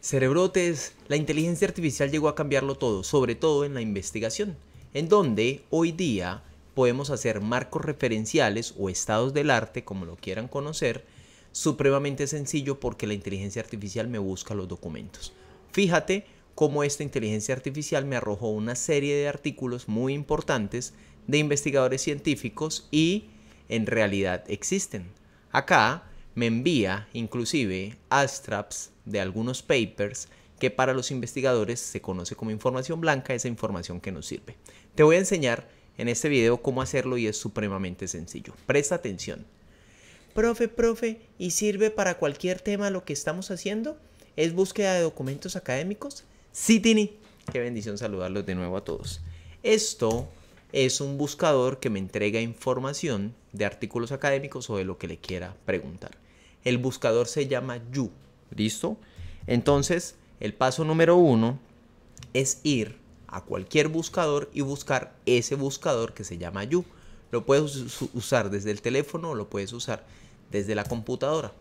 Cerebrotes, la inteligencia artificial llegó a cambiarlo todo, sobre todo en la investigación, en donde hoy día podemos hacer marcos referenciales o estados del arte, como lo quieran conocer, supremamente sencillo porque la inteligencia artificial me busca los documentos. Fíjate cómo esta inteligencia artificial me arrojó una serie de artículos muy importantes de investigadores científicos y en realidad existen. Acá me envía inclusive abstracts de algunos papers que para los investigadores se conoce como información blanca, esa información que nos sirve. Te voy a enseñar en este video cómo hacerlo y es supremamente sencillo. Presta atención. Profe, profe, ¿y sirve para cualquier tema lo que estamos haciendo? ¿Es búsqueda de documentos académicos? Sí, Tini. Qué bendición saludarlos de nuevo a todos. Esto es un buscador que me entrega información de artículos académicos o de lo que le quiera preguntar. El buscador se llama you. ¿Listo? Entonces, el paso número uno es ir a cualquier buscador y buscar ese buscador que se llama you. Lo puedes usar desde el teléfono o lo puedes usar desde la computadora.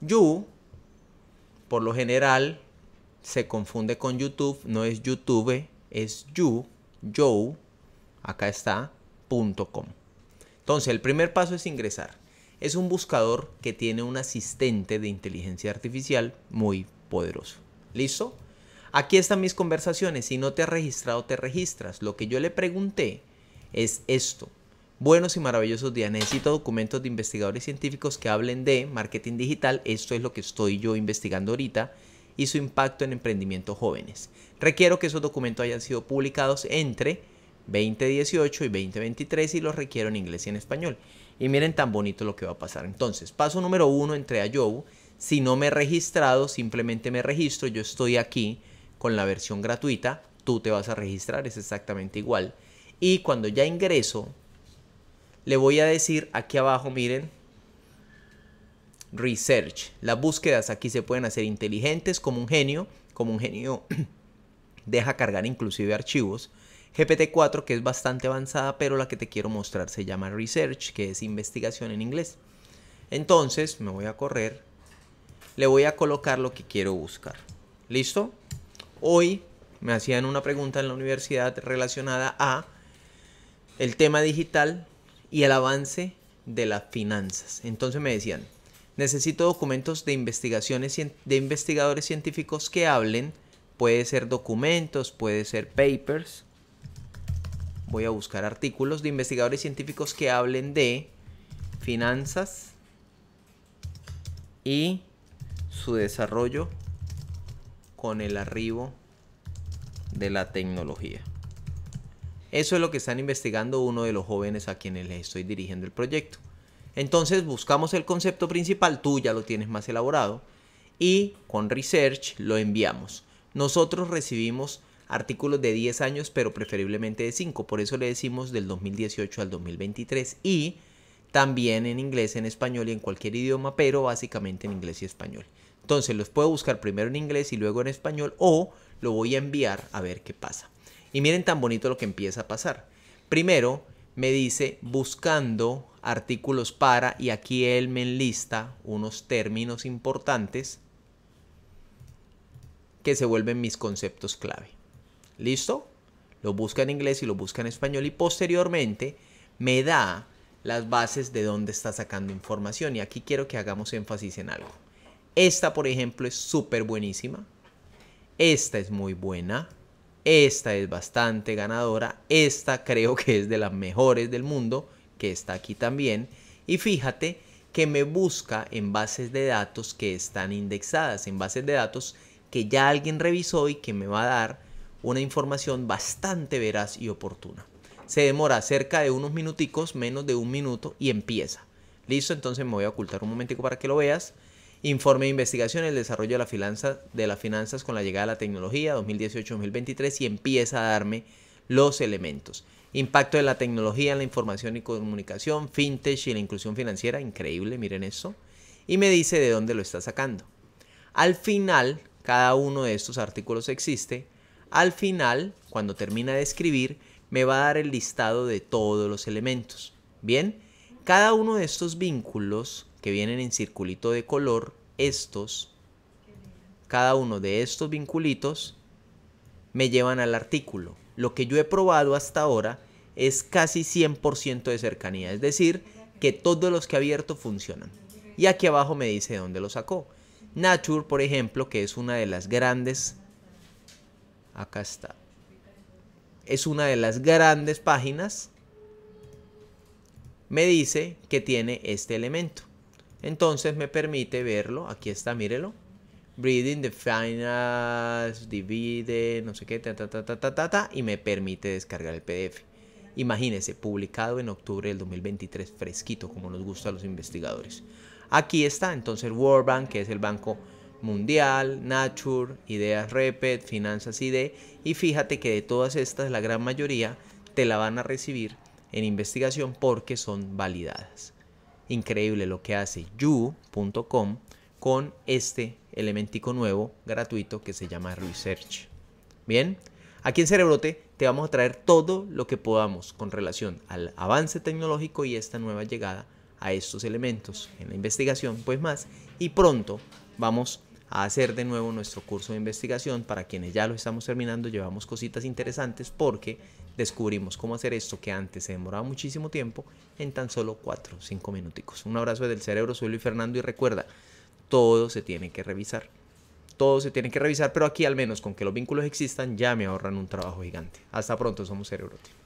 You, por lo general, se confunde con YouTube. No es YouTube, es you, You, acá está, punto com. Entonces, el primer paso es ingresar es un buscador que tiene un asistente de inteligencia artificial muy poderoso. ¿Listo? Aquí están mis conversaciones. Si no te has registrado, te registras. Lo que yo le pregunté es esto. Buenos y maravillosos días. Necesito documentos de investigadores científicos que hablen de marketing digital. Esto es lo que estoy yo investigando ahorita y su impacto en emprendimientos jóvenes. Requiero que esos documentos hayan sido publicados entre 2018 y 2023 y los requiero en inglés y en español. Y miren tan bonito lo que va a pasar. Entonces, paso número uno, entre a Yobu. Si no me he registrado, simplemente me registro. Yo estoy aquí con la versión gratuita. Tú te vas a registrar, es exactamente igual. Y cuando ya ingreso, le voy a decir aquí abajo, miren, research. Las búsquedas aquí se pueden hacer inteligentes como un genio, como un genio deja cargar inclusive archivos. GPT-4, que es bastante avanzada, pero la que te quiero mostrar se llama Research, que es investigación en inglés. Entonces me voy a correr, le voy a colocar lo que quiero buscar. ¿Listo? Hoy me hacían una pregunta en la universidad relacionada a el tema digital y el avance de las finanzas. Entonces me decían, necesito documentos de investigaciones de investigadores científicos que hablen, puede ser documentos, puede ser papers, voy a buscar artículos de investigadores científicos que hablen de finanzas y su desarrollo con el arribo de la tecnología. Eso es lo que están investigando uno de los jóvenes a quienes les estoy dirigiendo el proyecto. Entonces buscamos el concepto principal, tú ya lo tienes más elaborado, y con Research lo enviamos. Nosotros recibimos artículos de 10 años, pero preferiblemente de 5. Por eso le decimos del 2018 al 2023 y también en inglés, en español y en cualquier idioma, pero básicamente en inglés y español. Entonces los puedo buscar primero en inglés y luego en español o lo voy a enviar a ver qué pasa. Y miren tan bonito lo que empieza a pasar. Primero me dice buscando artículos para y aquí él me enlista unos términos importantes que se vuelven mis conceptos clave. ¿Listo? Lo busca en inglés y lo busca en español y posteriormente me da las bases de dónde está sacando información. Y aquí quiero que hagamos énfasis en algo. Esta, por ejemplo, es súper buenísima. Esta es muy buena. Esta es bastante ganadora. Esta creo que es de las mejores del mundo, que está aquí también. Y fíjate que me busca en bases de datos que están indexadas, en bases de datos que ya alguien revisó y que me va a dar una información bastante veraz y oportuna. Se demora cerca de unos minuticos, menos de un minuto, y empieza. Listo, entonces me voy a ocultar un momentico para que lo veas. Informe de investigación, el desarrollo de, la finanza, de las finanzas con la llegada de la tecnología 2018-2023 y empieza a darme los elementos. Impacto de la tecnología en la información y comunicación, fintech y la inclusión financiera, increíble, miren eso. Y me dice de dónde lo está sacando. Al final, cada uno de estos artículos existe al final, cuando termina de escribir, me va a dar el listado de todos los elementos. Bien, cada uno de estos vínculos que vienen en circulito de color, estos, cada uno de estos vinculitos me llevan al artículo. Lo que yo he probado hasta ahora es casi 100% de cercanía, es decir, que todos los que he abierto funcionan. Y aquí abajo me dice dónde lo sacó. Nature, por ejemplo, que es una de las grandes Acá está. Es una de las grandes páginas. Me dice que tiene este elemento. Entonces me permite verlo. Aquí está, mírelo. Breeding the finals, divide, no sé qué, ta, ta, ta, ta, ta, ta, y me permite descargar el PDF. Imagínense, publicado en octubre del 2023, fresquito, como nos gusta a los investigadores. Aquí está entonces World Bank, que es el banco Mundial, Nature, Ideas Repet, Finanzas ID y fíjate que de todas estas la gran mayoría te la van a recibir en investigación porque son validadas. Increíble lo que hace you.com con este elementico nuevo gratuito que se llama Research. Bien, aquí en Cerebrote te vamos a traer todo lo que podamos con relación al avance tecnológico y esta nueva llegada a estos elementos en la investigación, pues más, y pronto vamos a a hacer de nuevo nuestro curso de investigación. Para quienes ya lo estamos terminando, llevamos cositas interesantes porque descubrimos cómo hacer esto que antes se demoraba muchísimo tiempo en tan solo 4 o 5 minuticos. Un abrazo del cerebro, soy Luis Fernando y recuerda, todo se tiene que revisar. Todo se tiene que revisar, pero aquí al menos con que los vínculos existan ya me ahorran un trabajo gigante. Hasta pronto, somos Cerebro